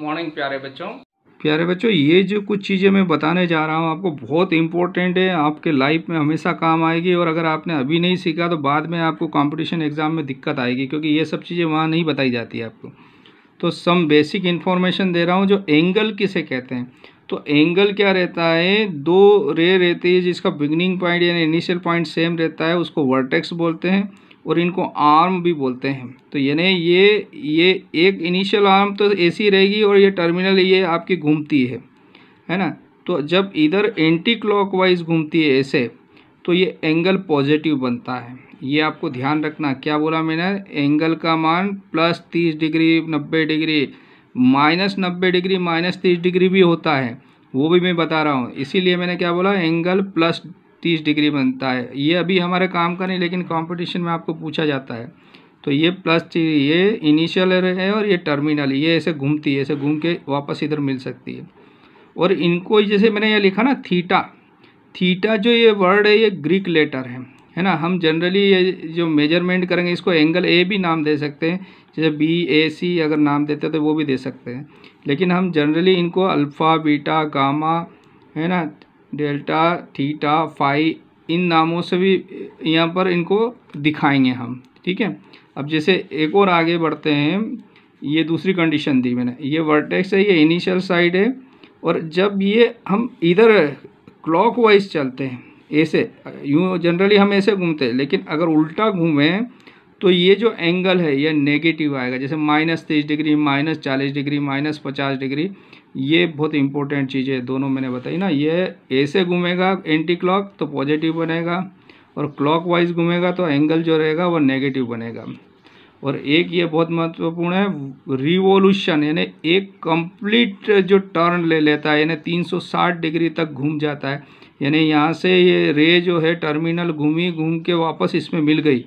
morning प्यारे बच्चों प्यारे बच्चों ये जो कुछ चीज़ें मैं बताने जा रहा हूँ आपको बहुत इंपॉर्टेंट है आपके लाइफ में हमेशा काम आएगी और अगर आपने अभी नहीं सीखा तो बाद में आपको कंपटीशन एग्ज़ाम में दिक्कत आएगी क्योंकि ये सब चीज़ें वहाँ नहीं बताई जाती आपको तो सम बेसिक इन्फॉर्मेशन दे रहा हूँ जो एंगल किसे कहते हैं तो एंगल क्या रहता है दो रे रहती है जिसका बिगनिंग पॉइंट यानी इनिशियल पॉइंट सेम रहता है उसको वर्टेक्स बोलते हैं और इनको आर्म भी बोलते हैं तो यानी ये ये एक इनिशियल आर्म तो ऐसी रहेगी और ये टर्मिनल ये आपकी घूमती है है ना तो जब इधर एंटी क्लॉक घूमती है ऐसे तो ये एंगल पॉजिटिव बनता है ये आपको ध्यान रखना क्या बोला मैंने एंगल का मान प्लस तीस डिग्री नब्बे डिग्री माइनस नब्बे डिग्री माइनस तीस डिग्री भी होता है वो भी मैं बता रहा हूँ इसीलिए मैंने क्या बोला एंगल प्लस तीस डिग्री बनता है ये अभी हमारे काम का नहीं लेकिन कॉम्पिटिशन में आपको पूछा जाता है तो ये प्लस ये इनिशियल है और ये टर्मिनल ये ऐसे घूमती है ऐसे घूम के वापस इधर मिल सकती है और इनको जैसे मैंने ये लिखा ना थीटा थीटा जो ये वर्ड है ये ग्रीक लेटर है है ना हम जनरली ये जो मेजरमेंट करेंगे इसको एंगल ए भी नाम दे सकते हैं जैसे बी ए सी अगर नाम देते तो वो भी दे सकते हैं लेकिन हम जनरली इनको अल्फ़ा बीटा गामा है ना डेल्टा थीटा फाई इन नामों से भी यहाँ पर इनको दिखाएंगे हम ठीक है अब जैसे एक और आगे बढ़ते हैं ये दूसरी कंडीशन दी मैंने ये वर्टेक्स है ये इनिशियल साइड है और जब ये हम इधर क्लॉक वाइज चलते हैं ऐसे यूँ जनरली हम ऐसे घूमते हैं लेकिन अगर उल्टा घूमें तो ये जो एंगल है यह नेगेटिव आएगा जैसे माइनस तीस डिग्री माइनस चालीस डिग्री माइनस पचास डिग्री ये बहुत इंपॉर्टेंट चीज़ है दोनों मैंने बताई ना ये ऐसे घूमेगा एंटी क्लॉक तो पॉजिटिव बनेगा और क्लॉक वाइज घूमेगा तो एंगल जो रहेगा वो नेगेटिव बनेगा और एक ये बहुत महत्वपूर्ण है रिवोल्यूशन यानी एक कंप्लीट जो टर्न ले लेता है यानी 360 डिग्री तक घूम जाता है यानी यहाँ से ये रे जो है टर्मिनल घूमी घूम के वापस इसमें मिल गई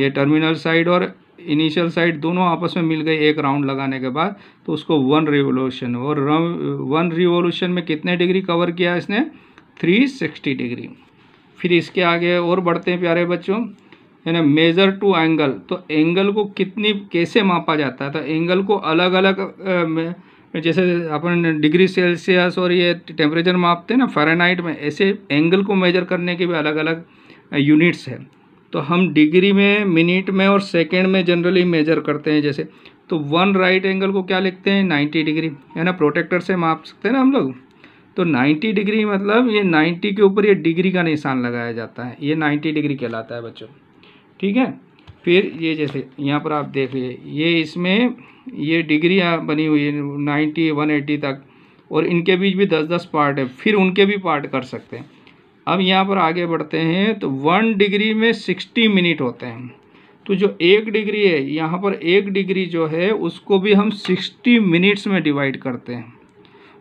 ये टर्मिनल साइड और इनिशियल साइड दोनों आपस में मिल गई एक राउंड लगाने के बाद तो उसको वन रिवोल्यूशन और वन रिवोल्यूशन में कितने डिग्री कवर किया इसने थ्री सिक्सटी डिग्री फिर इसके आगे और बढ़ते हैं प्यारे बच्चों है ना मेज़र टू एंगल तो एंगल को कितनी कैसे मापा जाता है तो एंगल को अलग अलग जैसे अपन डिग्री सेल्सियस और ये टेम्परेचर मापते हैं ना फ़ारेनहाइट में ऐसे एंगल को मेजर करने के भी अलग अलग यूनिट्स हैं तो हम डिग्री में मिनट में और सेकेंड में जनरली मेजर करते हैं जैसे तो वन राइट एंगल को क्या लिखते हैं नाइन्टी डिग्री है ना प्रोटेक्टर से माप सकते हैं ना हम लोग तो 90 डिग्री मतलब ये 90 के ऊपर ये डिग्री का निशान लगाया जाता है ये 90 डिग्री कहलाता है बच्चों ठीक है फिर ये जैसे यहाँ पर आप देख लीजिए ये इसमें ये डिग्री बनी हुई है 90 180 तक और इनके बीच भी 10 10 पार्ट है फिर उनके भी पार्ट कर सकते हैं अब यहाँ पर आगे बढ़ते हैं तो वन डिग्री में सिक्सटी मिनट होते हैं तो जो एक डिग्री है यहाँ पर एक डिग्री जो है उसको भी हम सिक्सटी मिनट्स में डिवाइड करते हैं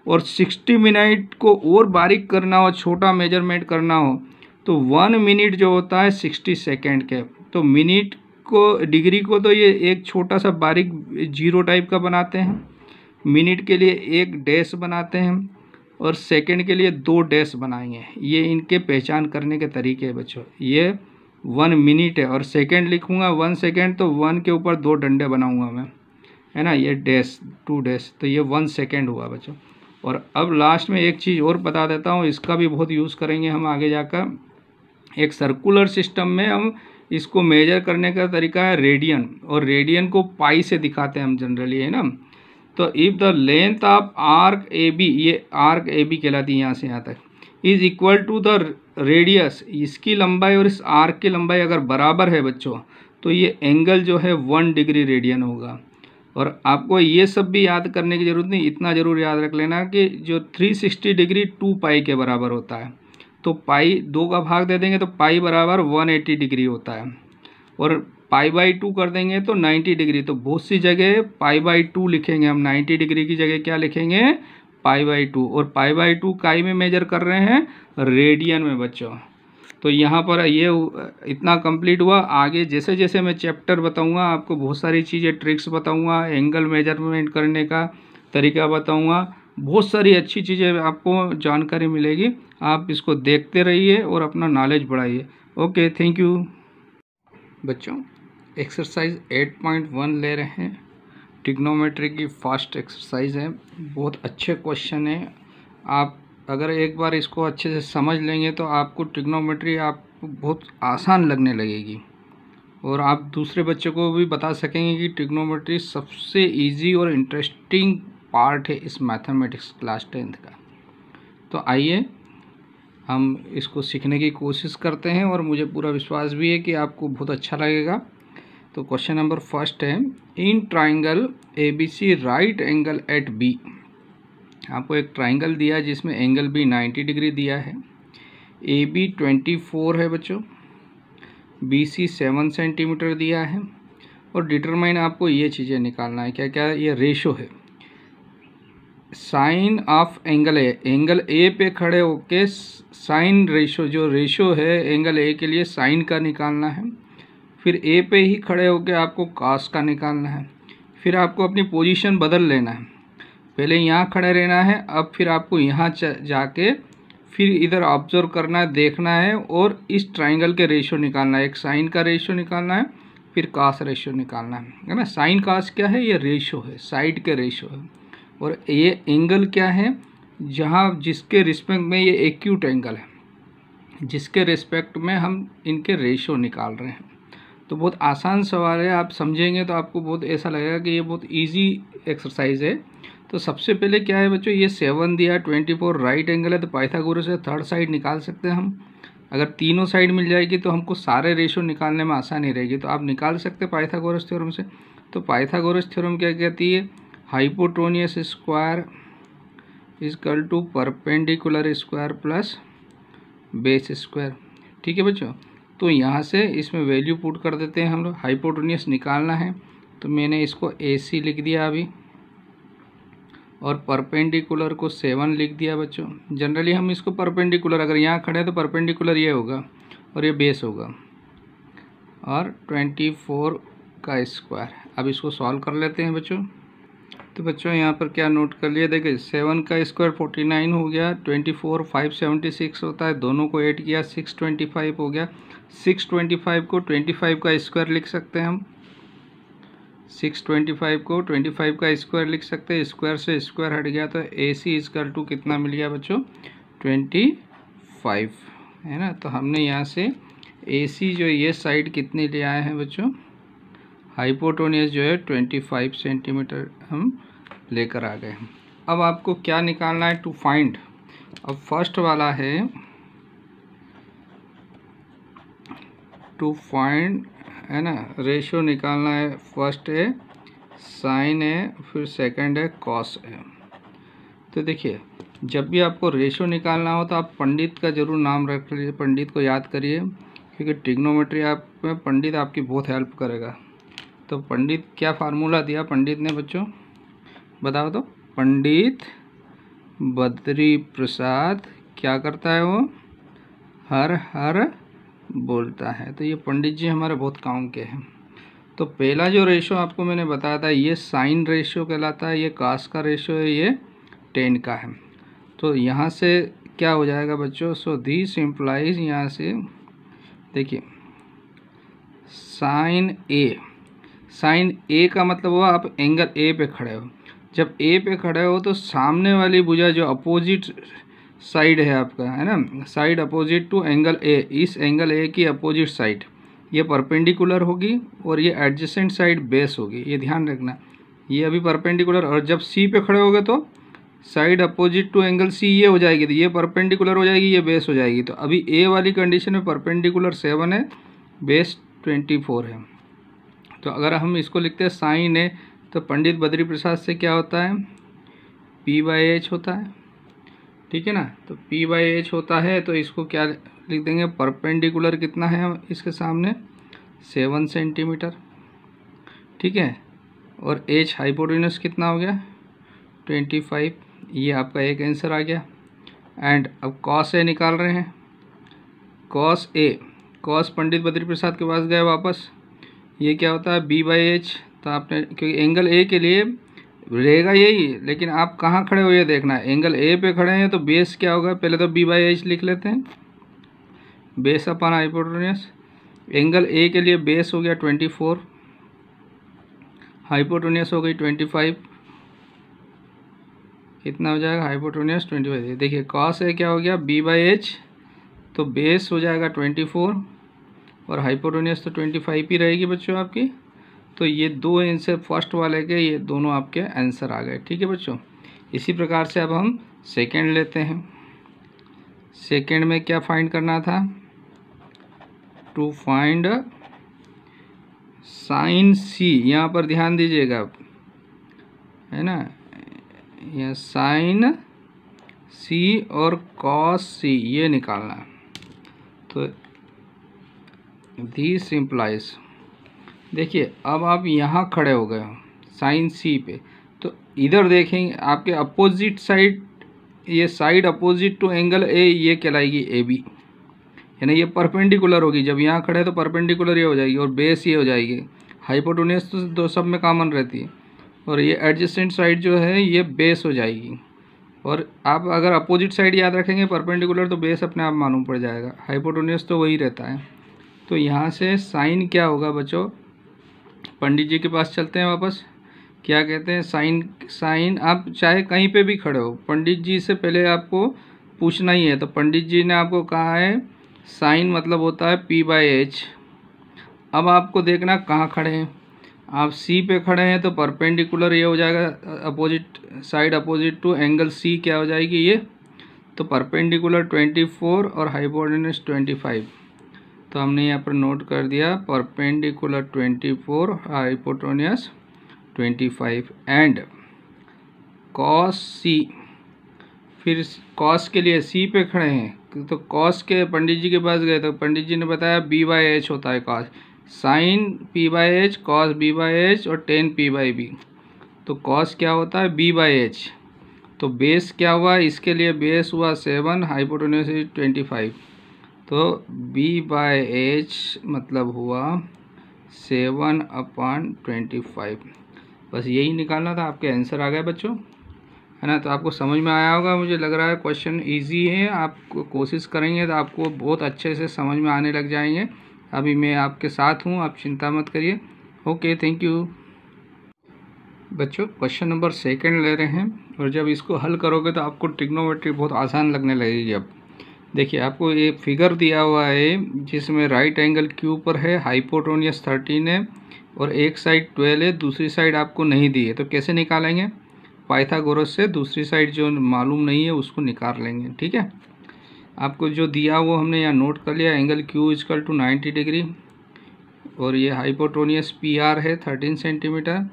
और सिक्सटी मिनट को और बारीक करना हो छोटा मेजरमेंट करना हो तो वन मिनट जो होता है सिक्सटी सेकेंड के तो मिनट को डिग्री को तो ये एक छोटा सा बारीक जीरो टाइप का बनाते हैं मिनट के लिए एक डैश बनाते हैं और सेकंड के लिए दो डैश बनाएंगे ये इनके पहचान करने के तरीके हैं बच्चों ये वन मिनट है और सेकंड लिखूँगा वन सेकंड तो वन के ऊपर दो डंडे बनाऊँगा मैं है ना ये डैश टू डैश तो ये वन सेकेंड हुआ बच्चों और अब लास्ट में एक चीज़ और बता देता हूँ इसका भी बहुत यूज़ करेंगे हम आगे जाकर एक सर्कुलर सिस्टम में हम इसको मेजर करने का तरीका है रेडियन और रेडियन को पाई से दिखाते हैं हम जनरली है ना तो if the length of arc A B ये आर्क ए बी कहलाती है यहाँ से यहाँ तक is equal to the radius इसकी लंबाई और इस आर्क की लंबाई अगर बराबर है बच्चों तो ये एंगल जो है वन डिग्री रेडियन होगा और आपको ये सब भी याद करने की ज़रूरत नहीं इतना ज़रूर याद रख लेना कि जो 360 डिग्री टू पाई के बराबर होता है तो पाई दो का भाग दे देंगे तो पाई बराबर 180 डिग्री होता है और पाई बाई टू कर देंगे तो 90 डिग्री तो बहुत सी जगह पाई बाई टू लिखेंगे हम 90 डिग्री की जगह क्या लिखेंगे पाई बाई टू और पाई बाई टू काई में मेजर कर रहे हैं रेडियन में बच्चों तो यहाँ पर ये इतना कंप्लीट हुआ आगे जैसे जैसे मैं चैप्टर बताऊँगा आपको बहुत सारी चीज़ें ट्रिक्स बताऊँगा एंगल मेजरमेंट करने का तरीका बताऊँगा बहुत सारी अच्छी चीज़ें आपको जानकारी मिलेगी आप इसको देखते रहिए और अपना नॉलेज बढ़ाइए ओके थैंक यू बच्चों एक्सरसाइज 8.1 ले रहे हैं टिग्नोमेट्री की फास्ट एक्सरसाइज है बहुत अच्छे क्वेश्चन है आप अगर एक बार इसको अच्छे से समझ लेंगे तो आपको टिग्नोमेट्री आप बहुत आसान लगने लगेगी और आप दूसरे बच्चों को भी बता सकेंगे कि टिग्नोमेट्री सबसे इजी और इंटरेस्टिंग पार्ट है इस मैथमेटिक्स क्लास टेंथ का तो आइए हम इसको सीखने की कोशिश करते हैं और मुझे पूरा विश्वास भी है कि आपको बहुत अच्छा लगेगा तो क्वेश्चन नंबर फर्स्ट है in triangle A B C right angle at B आपको एक ट्राइंगल दिया है जिसमें एंगल बी नाइन्टी डिग्री दिया है ए बी ट्वेंटी फोर है बच्चों बी सी सेवन सेंटीमीटर दिया है और डिटरमाइन आपको ये चीज़ें निकालना है क्या क्या ये रेशो है sine of angle A angle A पे खड़े होके साइन रेशो जो रेशो है एंगल ए के लिए साइन का निकालना है फिर ए पे ही खड़े होकर आपको कास का निकालना है फिर आपको अपनी पोजीशन बदल लेना है पहले यहाँ खड़े रहना है अब फिर आपको यहाँ जाके फिर इधर ऑब्जर्व करना है देखना है और इस ट्राइंगल के रेशो निकालना है एक साइन का रेशो निकालना है फिर कास रेशो निकालना है है ना साइन कास क्या है ये रेशो है साइड के रेशो है और ये एंगल क्या है जहाँ जिसके रिस्पेक्ट में ये एक्यूट एंगल है जिसके रिस्पेक्ट में हम इनके रेशो निकाल रहे हैं तो बहुत आसान सवाल है आप समझेंगे तो आपको बहुत ऐसा लगेगा कि ये बहुत ईजी एक्सरसाइज है तो सबसे पहले क्या है बच्चों ये सेवन दिया ट्वेंटी फोर राइट एंगल है तो पाइथागोरस से थर्ड साइड निकाल सकते हैं हम अगर तीनों साइड मिल जाएगी तो हमको सारे रेशो निकालने में आसानी रहेगी तो आप निकाल सकते पाइथागोरस थ्योरम से तो पाइथागोरस थ्योरम क्या कहती है hypotenuse square is equal to perpendicular square plus base square ठीक है बच्चों तो यहाँ से इसमें वैल्यू पुट कर देते हैं हम लोग हाइपोटोनियस निकालना है तो मैंने इसको ए सी लिख दिया अभी और परपेंडिकुलर को सेवन लिख दिया बच्चों जनरली हम इसको परपेंडिकुलर अगर यहाँ खड़े हैं तो परपेंडिकुलर ये होगा और ये बेस होगा और ट्वेंटी फोर का स्क्वायर अब इसको सॉल्व कर लेते हैं बच्चों तो बच्चों यहाँ पर क्या नोट कर लिए देखिए सेवन का स्क्वायर फोर्टी नाइन हो गया twenty four five seventy six होता है दोनों को ऐड किया सिक्स ट्वेंटी फाइव हो गया सिक्स ट्वेंटी फाइव को ट्वेंटी फाइव का स्क्वायर लिख सकते हैं हम सिक्स ट्वेंटी फाइव को ट्वेंटी फाइव का स्क्वायर लिख सकते हैं स्क्वायर से स्क्वायर हट गया तो ए सी स्क्वायर टू कितना मिल गया बच्चों ट्वेंटी फाइव है ना तो हमने यहाँ से ए सी जो ये साइड कितने ले आए हैं बच्चों हाइपोटोनियस जो है ट्वेंटी फाइव सेंटीमीटर हम लेकर आ गए अब आपको क्या निकालना है टू फाइंड अब फर्स्ट वाला है टू फाइंड है ना रेशो निकालना है फर्स्ट है साइन है फिर सेकंड है कॉस है तो देखिए जब भी आपको रेशो निकालना हो तो आप पंडित का जरूर नाम रख लीजिए पंडित को याद करिए क्योंकि टिग्नोमेट्री आप में पंडित आपकी बहुत हेल्प करेगा तो पंडित क्या फार्मूला दिया पंडित ने बच्चों बताओ तो पंडित बद्री प्रसाद क्या करता है वो हर हर बोलता है तो ये पंडित जी हमारे बहुत काम के हैं तो पहला जो रेशो आपको मैंने बताया था ये साइन रेशो कहलाता है ये कास का रेशो है ये टेन का है तो यहाँ से क्या हो जाएगा बच्चों सो दिस इम्प्लाइज यहाँ से देखिए साइन ए साइन ए का मतलब हुआ आप एंगल ए पे खड़े हो जब ए पे खड़े हो तो सामने वाली भुजा जो अपोजिट साइड है आपका है ना side opposite to angle A इस एंगल ए की अपोजिट साइड ये परपेंडिकुलर होगी और ये एडजेसेंट साइड बेस होगी ये ध्यान रखना ये अभी परपेंडिकुलर और जब सी पे खड़े होगे तो side opposite to angle C ये हो जाएगी तो ये परपेंडिकुलर हो जाएगी ये बेस हो जाएगी तो अभी ए वाली कंडीशन में परपेंडिकुलर सेवन है बेस ट्वेंटी फोर है तो अगर हम इसको लिखते हैं साइन ए तो पंडित बद्री प्रसाद से क्या होता है पी बाई एच होता है ठीक है ना तो P बाई एच होता है तो इसको क्या लिख देंगे परपेंडिकुलर कितना है इसके सामने सेवन सेंटीमीटर ठीक है और एच हाइपोटिनस कितना हो गया ट्वेंटी फाइव ये आपका एक आंसर आ गया एंड अब कॉस ए निकाल रहे हैं cos A cos Pandit Badri Prasad के पास गए वापस ये क्या होता है बी बाई एच तो आपने क्योंकि एंगल ए के लिए रहेगा यही लेकिन आप कहाँ खड़े हो ये देखना है एंगल ए पे खड़े हैं तो बेस क्या होगा पहले तो बी बाई एच लिख लेते हैं बेस अपन हाइपोटोनियस एंगल ए के लिए बेस हो गया ट्वेंटी फोर हाइपोटोनियस हो गई ट्वेंटी फाइव कितना हो जाएगा हाइपोटोनियस ट्वेंटी फाइव देखिए कॉस ए क्या हो गया बी बाई एच तो बेस हो जाएगा ट्वेंटी फोर और हाइपोटोनियस तो ट्वेंटी फाइव ही रहेगी बच्चों आपकी तो ये दो आंसर फर्स्ट वाले के ये दोनों आपके आंसर आ गए ठीक है बच्चों इसी प्रकार से अब हम सेकेंड लेते हैं सेकेंड में क्या फाइंड करना था टू फाइंड साइन सी यहाँ पर ध्यान दीजिएगा आप है ना यह साइन सी और कॉस सी ये निकालना तो दिस इम्प्लाइज देखिए अब आप यहाँ खड़े हो गए हो साइन सी पे तो इधर देखेंगे आपके अपोजिट साइड ये side opposite to angle A ये कहलाएगी ए बी यानी ये परपेंडिकुलर होगी जब यहाँ खड़े हैं तो परपेंडिकुलर ये हो जाएगी और बेस ये हो जाएगी हाइपोटोनियस तो दो सब में कॉमन रहती है और ये एडजस्टेंट साइड जो है ये बेस हो जाएगी और आप अगर अपोजिट साइड याद रखेंगे परपेंडिकुलर तो बेस अपने आप मालूम पड़ जाएगा हाइपोटोनियस तो वही रहता है तो यहाँ से साइन क्या होगा बच्चों पंडित जी के पास चलते हैं वापस क्या कहते हैं साइन साइन आप चाहे कहीं पे भी खड़े हो पंडित जी से पहले आपको पूछना ही है तो पंडित जी ने आपको कहा है साइन मतलब होता है पी बाई एच अब आपको देखना कहाँ खड़े हैं आप सी पे खड़े हैं तो परपेंडिकुलर ये हो जाएगा opposite side opposite to angle C क्या हो जाएगी ये तो परपेंडिकुलर ट्वेंटी फोर और हाइपोर्डिनेस ट्वेंटी फाइव तो हमने यहाँ पर नोट कर दिया perpendicular twenty four hypotenuse twenty five and cos C फिर कॉस के लिए सी पे खड़े हैं तो कॉस के पंडित जी के पास गए तो पंडित जी ने बताया बी बाई एच होता है cos sine P by H cos B by H और टेन पी बाई बी तो कॉस क्या होता है बी बाई एच तो बेस क्या हुआ इसके लिए बेस हुआ सेवन हाइपोटोनियस ट्वेंटी फाइव तो b बाय एच मतलब हुआ सेवन अपॉन ट्वेंटी फाइव बस यही निकालना था आपके आंसर आ गए बच्चों है ना तो आपको समझ में आया होगा मुझे लग रहा है क्वेश्चन इजी है आप कोशिश करेंगे तो आपको बहुत अच्छे से समझ में आने लग जाएंगे अभी मैं आपके साथ हूँ आप चिंता मत करिए ओके थैंक यू बच्चों क्वेश्चन नंबर सेकंड ले रहे हैं और जब इसको हल करोगे तो आपको ट्रिग्नोमेट्री बहुत आसान लगने लगेगी अब देखिए आपको ये फिगर दिया हुआ है जिसमें राइट एंगल के ऊपर है हाइपोटोनियस थर्टीन है और एक साइड ट्वेल्व है दूसरी साइड आपको नहीं दी है तो कैसे निकालेंगे पाइथागोरस से दूसरी साइड जो मालूम नहीं है उसको निकाल लेंगे ठीक है आपको जो दिया वो हमने यहाँ नोट कर लिया angle Q is equal to ninety degree और ये हाइपोटोनियस पी आर है थर्टीन सेंटीमीटर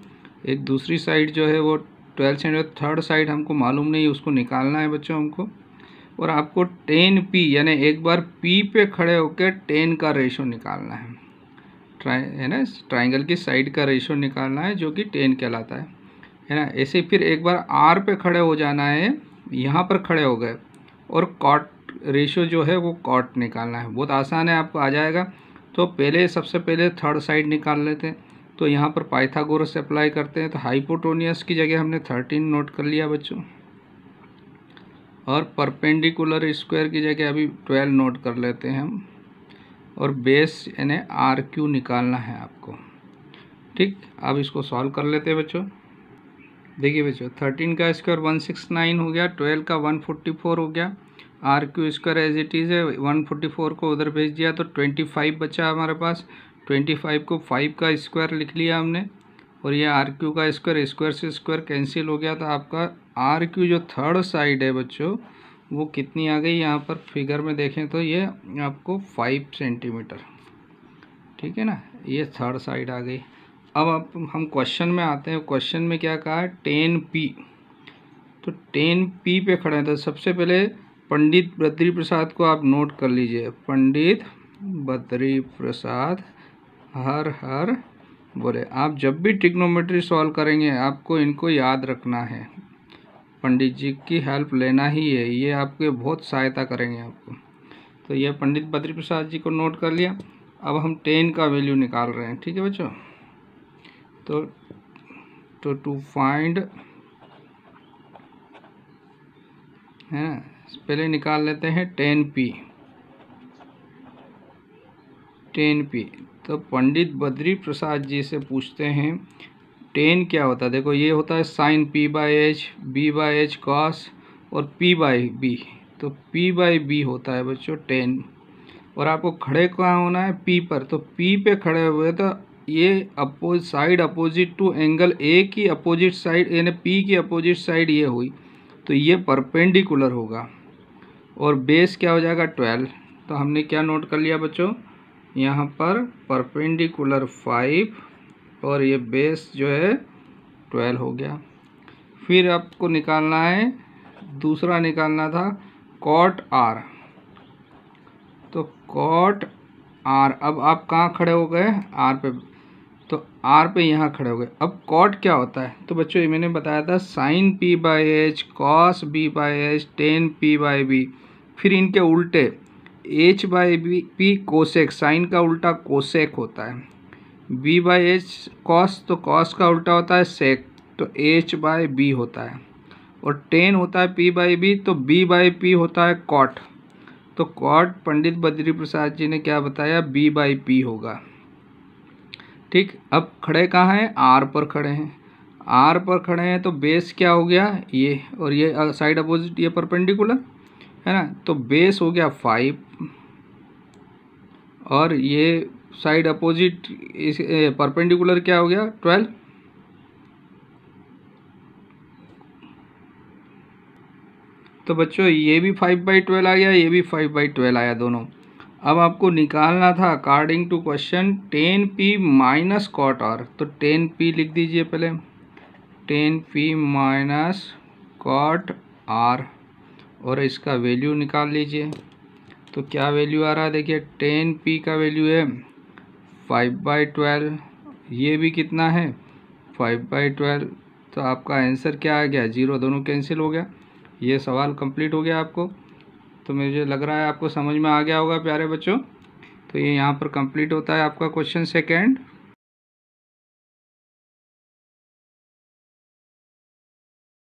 एक दूसरी साइड जो है वो ट्वेल्थ सेंटीमीटर थर्ड साइड हमको मालूम नहीं है उसको निकालना है बच्चों हमको और आपको टेन पी यानी एक बार पी पे खड़े होकर टेन का रेशो निकालना है ट्राई है ना ट्राइंगल की साइड का रेशो निकालना है जो कि टेन कहलाता है है ना ऐसे फिर एक बार आर पे खड़े हो जाना है यहाँ पर खड़े हो गए और कॉट रेशो जो है वो कॉट निकालना है बहुत आसान है आपको आ जाएगा तो पहले सबसे पहले थर्ड साइड निकाल लेते हैं तो यहाँ पर पाइथागोरस अप्लाई करते हैं तो हाइपोटोनियस की जगह हमने थर्टीन नोट कर लिया बच्चों और परपेंडिकुलर स्क्वायर की जगह अभी ट्वेल्व नोट कर लेते हैं हम और बेस यानी आर क्यू निकालना है आपको ठीक अब इसको सॉल्व कर लेते हैं बच्चों देखिए बच्चों थर्टीन का स्क्वायर वन सिक्स नाइन हो गया ट्वेल्व का वन फोर्टी फोर हो गया R Q square as it is है वन फोर्टी फोर को उधर भेज दिया तो ट्वेंटी फाइव बचा हमारे पास ट्वेंटी फाइव को फाइव का स्क्वायर लिख लिया हमने और ये आर क्यू का स्क्वायर स्क्वायर से स्क्वायर कैंसिल हो गया तो आपका आर क्यू जो थर्ड साइड है बच्चों वो कितनी आ गई यहाँ पर फिगर में देखें तो ये आपको फाइव सेंटीमीटर ठीक है ना ये थर्ड साइड आ गई अब आप हम क्वेश्चन में आते हैं क्वेश्चन में क्या कहा टेन पी तो टेन पी पे खड़े हैं तो सबसे पहले पंडित बद्री प्रसाद को आप नोट कर लीजिए पंडित बद्री प्रसाद हर हर बोले आप जब भी टिक्नोमेट्री सॉल्व करेंगे आपको इनको याद रखना है पंडित जी की हेल्प लेना ही है ये आपके बहुत सहायता करेंगे आपको तो ये पंडित बद्री प्रसाद जी को नोट कर लिया अब हम टेन का वैल्यू निकाल रहे हैं ठीक है बच्चों तो तो टू फाइंड है पहले निकाल लेते हैं टेन पी टेन पी तो पंडित बद्री प्रसाद जी से पूछते हैं टेन क्या होता है देखो ये होता है sine P by H B by H cos और पी बाई बी तो पी बाई बी होता है बच्चों टेन और आपको खड़े कहाँ होना है पी पर तो पी पे खड़े हुए तो ये oppose side opposite to angle A की अपोजिट साइड यानी पी की अपोजिट साइड ये हुई तो ये परपेंडिकुलर होगा और बेस क्या हो जाएगा ट्वेल्व तो हमने क्या नोट कर लिया बच्चों यहाँ पर परपेंडिकुलर फाइव और ये बेस जो है ट्वेल्व हो गया फिर आपको निकालना है दूसरा निकालना था कॉट आर तो कॉट आर अब आप कहाँ खड़े हो गए आर पे तो आर पे यहाँ खड़े हो गए अब कॉट क्या होता है तो बच्चों ये मैंने बताया था sine P by H cos B by H tan P by B फिर इनके उल्टे H by B P cosec sine का उल्टा कोसेक होता है बी बाई एच कॉस तो कॉस का उल्टा होता है सेक तो एच बाई बी होता है और टेन होता है पी बाई बी तो बी बाई पी होता है कॉट तो कॉट पंडित बद्री प्रसाद जी ने क्या बताया बी बाई पी होगा ठीक अब खड़े कहाँ हैं आर पर खड़े हैं आर पर खड़े हैं तो बेस क्या हो गया ये और ये साइड अपोजिट ये परपेंडिकुलर है ना तो बेस हो गया फाइव और ये साइड अपोजिट इस परपेंडिकुलर क्या हो गया ट्वेल्व तो बच्चों ये भी फाइव बाई ट्वेल्व आ गया ये भी फाइव बाई ट्वेल्व आया दोनों अब आपको निकालना था according to question tan P minus cot R तो टेन पी लिख दीजिए पहले tan P minus cot R और इसका वैल्यू निकाल लीजिए तो क्या वैल्यू आ रहा है देखिए टेन पी का वैल्यू है फाइव बाई ट्वेल्व ये भी कितना है फाइव बाई ट्वेल्व तो आपका आंसर क्या आ गया जीरो दोनों कैंसिल हो गया ये सवाल कंप्लीट हो गया आपको तो मुझे लग रहा है आपको समझ में आ गया होगा प्यारे बच्चों तो ये यहाँ पर कंप्लीट होता है आपका क्वेश्चन सेकेंड